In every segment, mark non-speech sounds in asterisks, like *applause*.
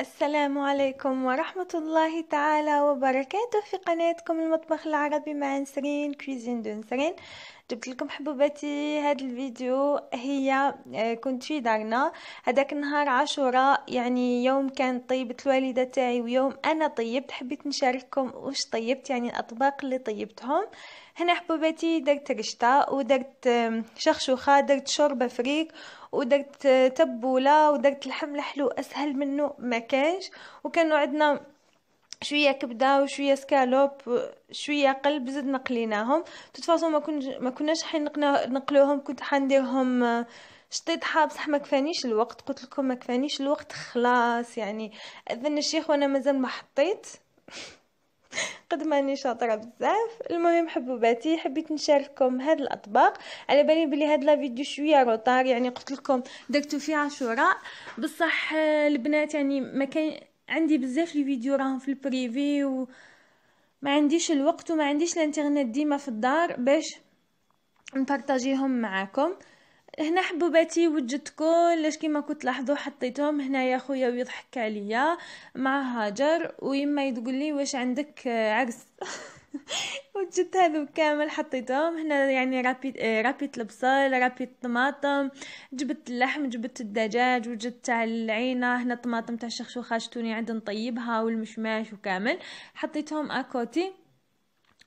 السلام عليكم ورحمة الله تعالى وبركاته في قناتكم المطبخ العربي مع نسرين كويزين دون جبت لكم حبوباتي هذا الفيديو هي آه، كنت في دارنا هذاك النهار عاشوراء يعني يوم كان طيبت الوالدة تاعي ويوم انا طيبت حبيت نشارككم واش طيبت يعني الاطباق اللي طيبتهم هنا حبوباتي درت رشطة ودرت شخشوخة درت شوربة فريك ودرت آه، تبولة ودرت لحم الحلو اسهل منه ما كانش وكانوا عندنا شويه كبده وشويه سكالوب شويه قلب زدنا قليناهم توتفاصون ما كنت ما كناش حين نقلوهم كنت حنديرهم آه، شطيط بصح ما كفانيش الوقت قلت لكم ما كفانيش الوقت خلاص يعني اذن الشيخ وانا مازال ما حطيت *laughs* قد ماني شاطره بزاف المهم حبوباتي حبيت نشارككم هاد الاطباق على بالي بلي هاد لا فيديو شويه روطار يعني قلت لكم درتو فيها عاشوره بصح آه، البنات يعني ما كاين عندي بزاف لي فيديو راهم في البريفي و ما عنديش الوقت وما عنديش الانترنت ديما في الدار باش نبارطاجيهم معاكم هنا حبوباتي وجدت كلش كيما كنت لاحظوا حطيتهم يا خويا ويضحك عليا مع هاجر ويما تقول لي واش عندك عرس *laughs* *laughs* وجدت هذو كامل حطيتهم هنا يعني رابيت رابيت البصل رابيت الطماطم جبت اللحم جبت الدجاج وجدت تاع العينه هنا الطماطم تاع الشخشوخه شتوني عند نطيبها والمشماش وكامل حطيتهم اكوتي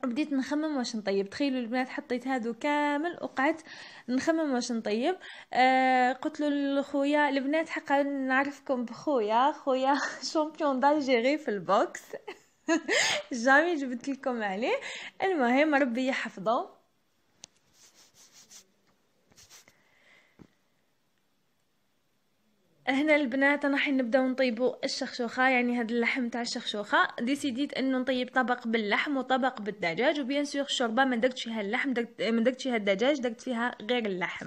وبديت نخمم واش نطيب تخيلوا البنات حطيت هادو كامل وقعدت نخمم واش نطيب آه قلت له لخويا البنات حقا نعرفكم بخويا خويا *laughs* شامبيون دالجيري في البوكس *laughs* جامي جبت لكم عليه المهم ربي يحفظه هنا البنات انا حين نبداو نطيبو الشخشوخه يعني هذا اللحم تاع الشخشوخه ديسيديت انه نطيب طبق باللحم وطبق بالدجاج وبيان سور الشوربه ما درتش فيها اللحم دقت ما درتش فيها الدجاج درت فيها غير اللحم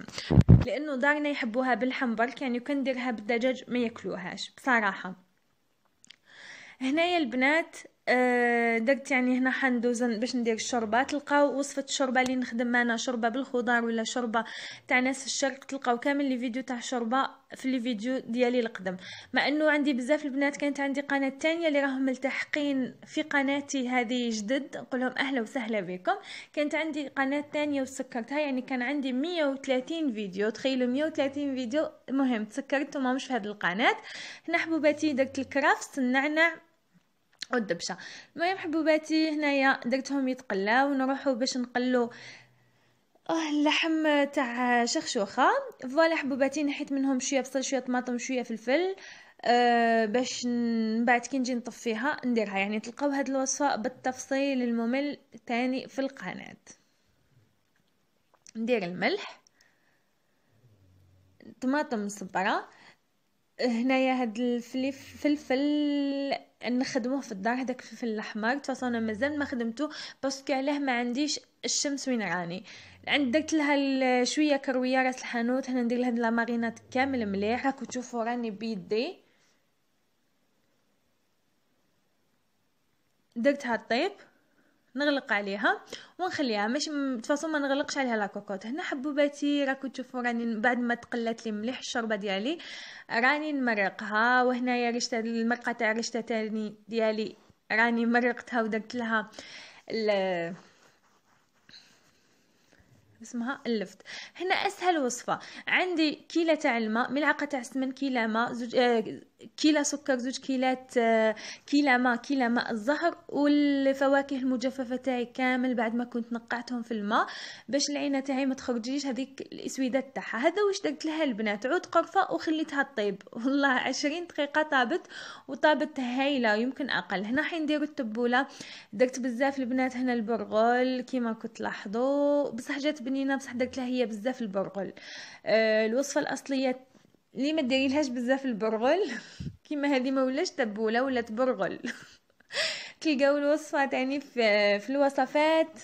لانه دارنا يحبوها باللحم برك يعني كان نديرها بالدجاج ما ياكلوهاش بصراحه هنايا البنات آه، درت يعني هنا حندوز باش ندير الشوربه تلقاو وصفه الشوربه اللي نخدم انا شوربه بالخضار ولا شوربه تاع ناس الشرق تلقاو كامل لي فيديو تاع شوربه في لي فيديو ديالي القدم مع انه عندي بزاف البنات كانت عندي قناه تانية اللي راهم ملتحقين في قناتي هذه جدد نقول لهم اهلا وسهلا بكم كانت عندي قناه تانية وسكرتها يعني كان عندي 130 فيديو تخيلوا 130 فيديو المهم تسكرت وما مش في هذه القناه هنا حبوباتي درت الكرافس النعناع والدبشه المهم حبوباتي هنايا درتهم يتقلاو ونروحوا باش نقلو اه اللحم تاع شخشوخه فوالا حبوباتي نحيت منهم شويه بصل شويه طماطم شويه فلفل أه باش من بعد كي نجي نطفيها نديرها يعني تلقاو هاد الوصفه بالتفصيل الممل تاني في القناه ندير الملح طماطم مصبره هنايا هاد الفليف فلفل نخدموه في الدار هذاك الفلفل الاحمر تفاصيل انا مازال ما خدمته باسكو علاه ما عنديش الشمس وين راني عند درت لها شويه كرويه راس الحانوت هنا ندير لها هاد مارينات كامل مليح راكم تشوفوا راني بيدي درتها طيب نغلق عليها ونخليها ماشي تفاصيل ما نغلقش عليها لا كوكوط هنا حبوباتي راكم تشوفوا راني بعد ما تقلات لي مليح الشوربه ديالي راني نمرقها وهنايا رشته المرقه تاع رشته تاني ديالي راني مرقتها ودرت لها ال اسمها اللفت هنا اسهل وصفه عندي كيله تاع الماء ملعقه تاع السمن كيله ماء زوج آه كيلا سكر زوج كيلات آه، كيلا ماء كيلا ماء الزهر والفواكه المجففه تاعي كامل بعد ما كنت نقعتهم في الماء باش العينه تاعي ما تخرجيش هذيك الاسويدات تاعها هذا واش درت لها البنات عود قرفه وخليتها طيب *laughs* والله عشرين دقيقه طابت وطابت هايله يمكن اقل هنا حين ديروا التبوله درت بزاف البنات هنا البرغل كيما كنت لاحظوا بصح جات بنينه بصح درت لها هي بزاف البرغل آه، الوصفه الاصليه لي ما ديريلهاش بزاف البرغل *laughs* كيما هذه ما ولاش تبوله ولات برغل *laughs* تلقاو الوصفه تاني في, في الوصفات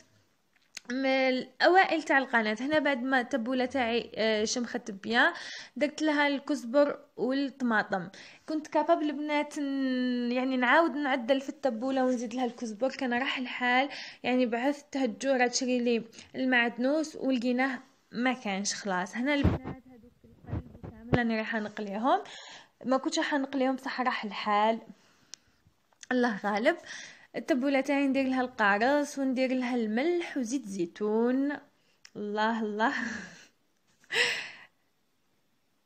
من الاوائل تاع القناه هنا بعد ما التبوله تاعي آه، شمخت بيان درت لها الكزبر والطماطم كنت كابابل البنات يعني نعاود نعدل في التبوله ونزيد لها الكزبر كان راح الحال يعني بعثت هالجوره تشري لي المعدنوس ولقيناه ما كانش خلاص هنا البنات انا راح نقليهم ما كنتش راح نقليهم بصح راح الحال الله غالب التبوله تاعي ندير لها القارص وندير لها الملح وزيت زيتون الله الله *laughs*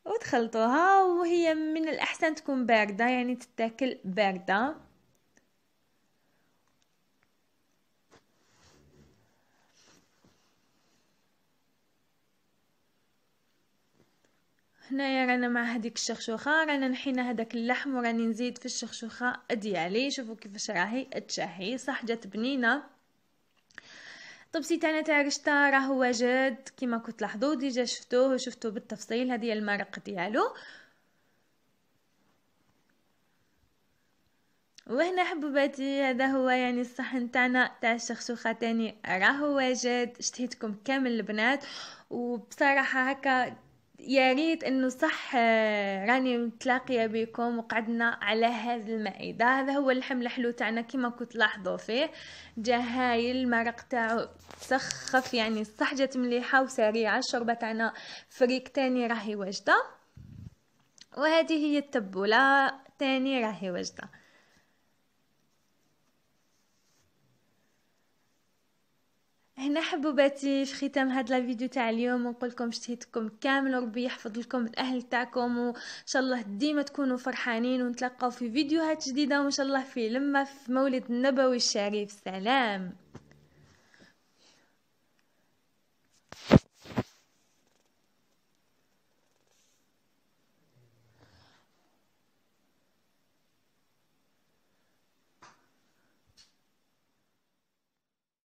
وتخلطوها وهي من الاحسن تكون بارده يعني تتاكل بارده هنايا رانا مع هذيك الشخشوخه رانا نحينا هذاك اللحم وراني نزيد في الشخشوخه ديالي شوفوا كيفاش راهي تشهي صح جات بنينه طبسي تاعنا تاع رشطه راهو واجد كيما كنت تلاحظوا ديجا شفتوه وشفتوا بالتفصيل هذه المرق ديالو وهنا حبوباتي هذا هو يعني الصحن تاعنا تاع الشخشوخه تاني راهو واجد شتهيتكم كامل البنات وبصراحه هكا يا ريت انه صح آه، راني متلاقية بكم وقعدنا على هذا المائدة هذا هو اللحم الحلو تاعنا كما كنت لاحظوا فيه جا هايل المرق تاعو سخف يعني صح جات مليحة وسريعة الشربة تاعنا فريك تاني راهي واجدة وهذه هي التبولة تاني راهي واجده هنا حبوباتي في ختام هاد لا فيديو تاع اليوم ونقول لكم شتيتكم كامل وربي يحفظ لكم الاهل تاعكم وان شاء الله ديما تكونوا فرحانين ونتلاقاو في فيديوهات جديده وان شاء الله في لما في مولد النبوي الشريف سلام